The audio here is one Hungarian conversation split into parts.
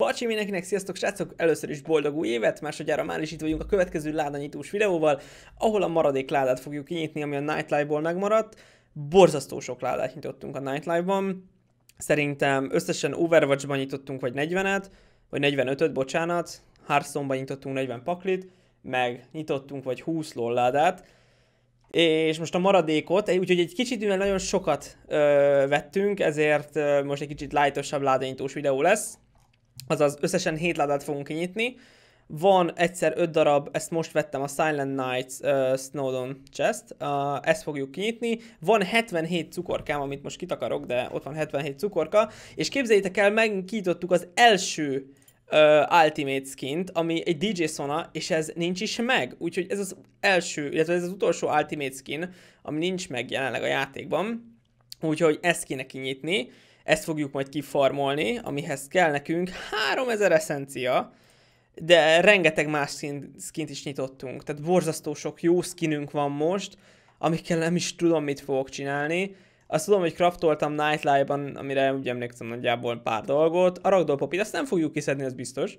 Pacsi mindenkinek, sziasztok srácok! Először is boldog új évet, másodjára már is itt vagyunk a következő ládanyitós videóval, ahol a maradék ládát fogjuk kinyitni, ami a Nightlife-ból megmaradt. Borzasztó sok ládát nyitottunk a Nightlife-ban. Szerintem összesen Overwatch-ban nyitottunk vagy 40-et, vagy 45-öt, bocsánat. Hearthstone-ban nyitottunk 40 paklit, meg nyitottunk vagy 20 lolládát és most a maradékot, úgyhogy egy kicsit, mivel nagyon sokat ö, vettünk, ezért ö, most egy kicsit lájtosabb ládanyítós videó lesz, azaz összesen 7 ládát fogunk kinyitni. Van egyszer 5 darab, ezt most vettem a Silent Nights uh, Snowdon chest, uh, ezt fogjuk kinyitni. Van 77 cukorkám, amit most kitakarok, de ott van 77 cukorka. És képzeljétek el, megkítottuk az első uh, Ultimate skint, ami egy DJ Sona, és ez nincs is meg. Úgyhogy ez az első, illetve ez az utolsó Ultimate skin, ami nincs meg jelenleg a játékban. Úgyhogy ezt kéne kinyitni. Ezt fogjuk majd kifarmolni, amihez kell nekünk 3000 eszencia, de rengeteg más skin, skint is nyitottunk. Tehát borzasztó sok jó skinünk van most, amikkel nem is tudom, mit fogok csinálni. Azt tudom, hogy craftoltam Nightlife-ban, amire úgy emlékszem nagyjából pár dolgot. A Ragdoll Popit, azt nem fogjuk kiszedni, az biztos.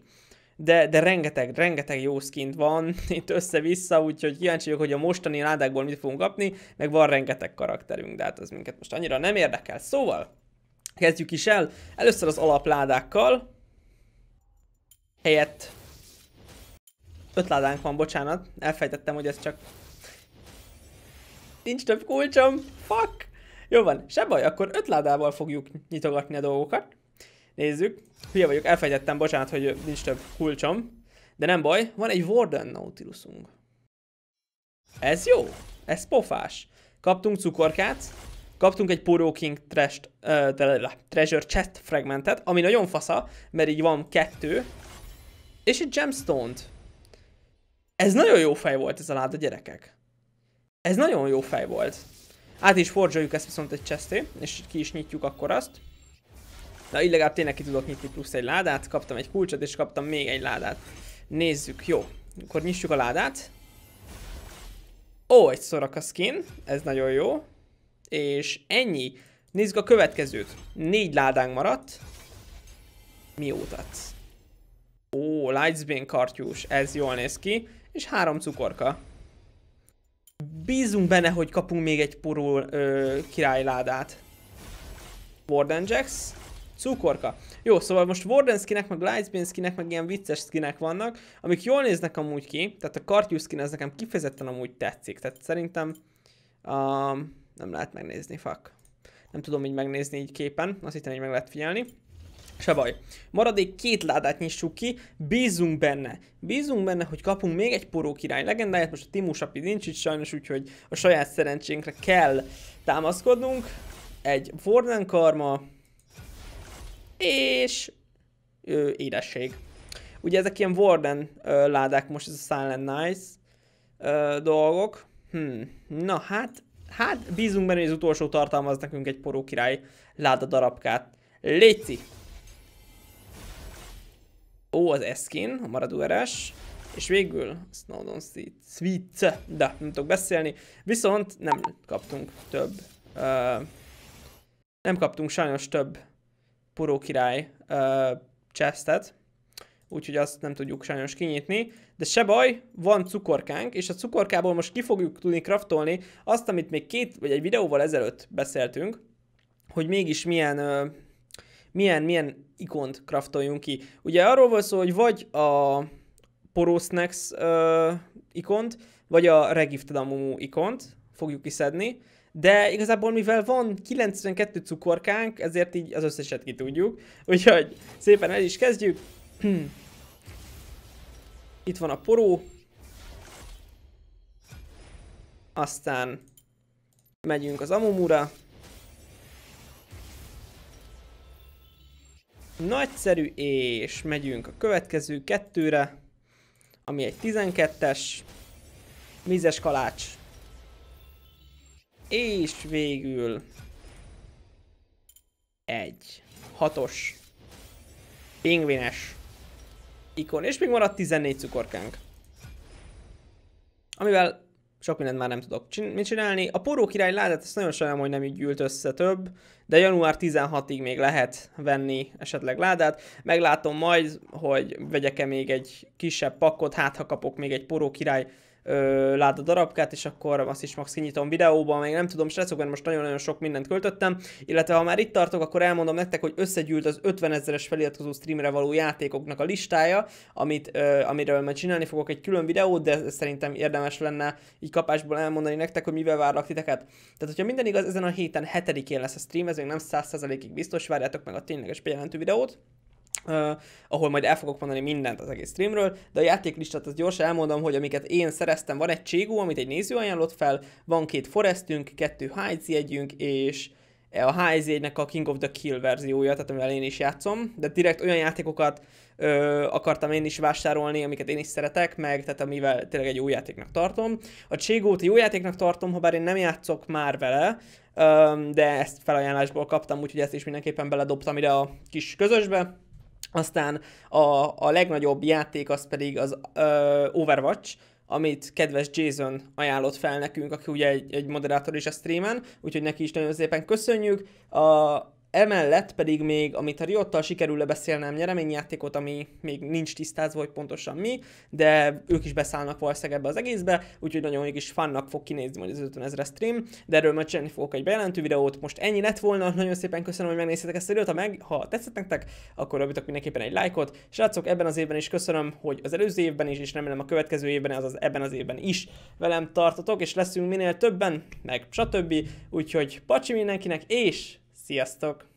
De, de rengeteg, rengeteg jó skint van itt össze-vissza, úgyhogy kíváncsi vagyok, hogy a mostani ládákból mit fogunk kapni, meg van rengeteg karakterünk, de hát az minket most annyira nem érdekel. Szóval, Kezdjük is el. Először az alapládákkal. Helyett öt ládánk van, bocsánat. Elfejtettem, hogy ez csak... Nincs több kulcsom. Fuck! Jó van, se baj, akkor öt ládával fogjuk nyitogatni a dolgokat. Nézzük. Hülye vagyok, elfejtettem, bocsánat, hogy nincs több kulcsom. De nem baj, van egy Warden Nautilusunk. Ez jó. Ez pofás. Kaptunk cukorkát, kaptunk egy Poro King trash, uh, Treasure Chest fragmentet, ami nagyon fasza, mert így van kettő, és egy gemstone-t. Ez nagyon jó fej volt ez a láda, gyerekek. Ez nagyon jó fej volt. Át is forzsoljuk ezt viszont egy chesté, és ki is nyitjuk akkor azt. Na, így legalább tényleg ki tudok nyitni plusz egy ládát, kaptam egy kulcsot, és kaptam még egy ládát. Nézzük, jó. Akkor nyissuk a ládát. Ó, egy szorak a skin, ez nagyon jó. És ennyi. Nézzük a következőt. Négy ládánk maradt. Miótat? Ó, Lightsbane kartyús, ez jól néz ki. És három cukorka. Bízunk benne, hogy kapunk még egy porul királyládát. Warden Jax, cukorka. Jó, szóval most Warden skinek, meg Lightsbane skinek, meg ilyen vicces skinek vannak, amik jól néznek amúgy ki, tehát a kartyú skin ez nekem kifejezetten amúgy tetszik, tehát szerintem um, nem lehet megnézni, fuck. Nem tudom így megnézni így képen, azt hittem, így meg lehet figyelni. Se baj. Maradék két ládát nyissuk ki, bízunk benne. Bízunk benne, hogy kapunk még egy poró király legendáját, most a Timus Api nincs itt sajnos, úgyhogy a saját szerencsénkre kell támaszkodnunk. Egy Warden Karma, és ő, édesség. Ugye ezek ilyen Warden ö, ládák most, ez a Silent Nice ö, dolgok. Hmm. Na hát, Hát bízunk benne, hogy az utolsó tartalmaz nekünk egy poró király láda darabkát. Léci! Ó, az Eskin, a maradó eres. És végül Snowdon Sweet, de nem tudok beszélni. Viszont nem kaptunk több. Uh, nem kaptunk sajnos több poró király uh, chestet úgyhogy azt nem tudjuk sajnos kinyitni, de se baj, van cukorkánk, és a cukorkából most ki fogjuk tudni kraftolni azt, amit még két vagy egy videóval ezelőtt beszéltünk, hogy mégis milyen, milyen, milyen ikont kraftoljunk ki. Ugye arról volt szó, hogy vagy a Porosnex ikont, vagy a Regifted Amumu ikont fogjuk kiszedni, de igazából mivel van 92 cukorkánk, ezért így az összeset ki tudjuk, úgyhogy szépen el is kezdjük, Hmm. Itt van a poró. Aztán megyünk az Amumura. Nagyszerű, és megyünk a következő kettőre, ami egy 12-es mizes kalács. És végül egy hatos pingvines ikon, és még maradt 14 cukorkánk. Amivel sok mindent már nem tudok csin mit csinálni. A poró király ládát, ezt nagyon sajnálom, hogy nem így gyűlt össze több, de január 16-ig még lehet venni esetleg ládát. Meglátom majd, hogy vegyek-e még egy kisebb pakkot, hát ha kapok még egy poró király ö, láda darabkát, és akkor azt is max kinyitom videóban, még nem tudom, srácok, mert most nagyon-nagyon sok mindent költöttem, illetve ha már itt tartok, akkor elmondom nektek, hogy összegyűlt az 50 ezeres feliratkozó streamre való játékoknak a listája, amit, ö, amiről majd csinálni fogok egy külön videót, de szerintem érdemes lenne így kapásból elmondani nektek, hogy mivel várlak titeket. Tehát, hogyha minden igaz, ezen a héten hetedikén lesz a stream, ez még nem 100%-ig biztos, várjátok meg a tényleges bejelentő videót. Uh, ahol majd el fogok mondani mindent az egész streamről, de a játéklistát az gyorsan elmondom, hogy amiket én szereztem, van egy Cségó, amit egy néző ajánlott fel, van két Forestünk, kettő Heinz jegyünk, és a Heinz jegynek a King of the Kill verziója, tehát amivel én is játszom, de direkt olyan játékokat ö, akartam én is vásárolni, amiket én is szeretek, meg tehát amivel tényleg egy jó játéknak tartom. A Cségót jó játéknak tartom, ha bár én nem játszok már vele, ö, de ezt felajánlásból kaptam, úgyhogy ezt is mindenképpen beledobtam ide a kis közösbe. Aztán a, a legnagyobb játék az pedig az uh, Overwatch, amit kedves Jason ajánlott fel nekünk, aki ugye egy, egy moderátor is a streamen, úgyhogy neki is nagyon szépen köszönjük. A, Emellett pedig még, amit a Riottal sikerül lebeszélnem, nyereményjátékot, ami még nincs tisztázva, hogy pontosan mi, de ők is beszállnak valószínűleg ebbe az egészbe, úgyhogy nagyon is fannak fog kinézni majd az 50 ezer stream, de erről majd csinálni fogok egy bejelentő videót. Most ennyi lett volna, nagyon szépen köszönöm, hogy megnéztétek ezt a videót, ha, meg, ha tetszett nektek, akkor dobjatok mindenképpen egy lájkot. Srácok, ebben az évben is köszönöm, hogy az előző évben is, és remélem a következő évben, azaz ebben az évben is velem tartotok, és leszünk minél többen, meg stb. Úgyhogy pacsi mindenkinek, és Sziasztok!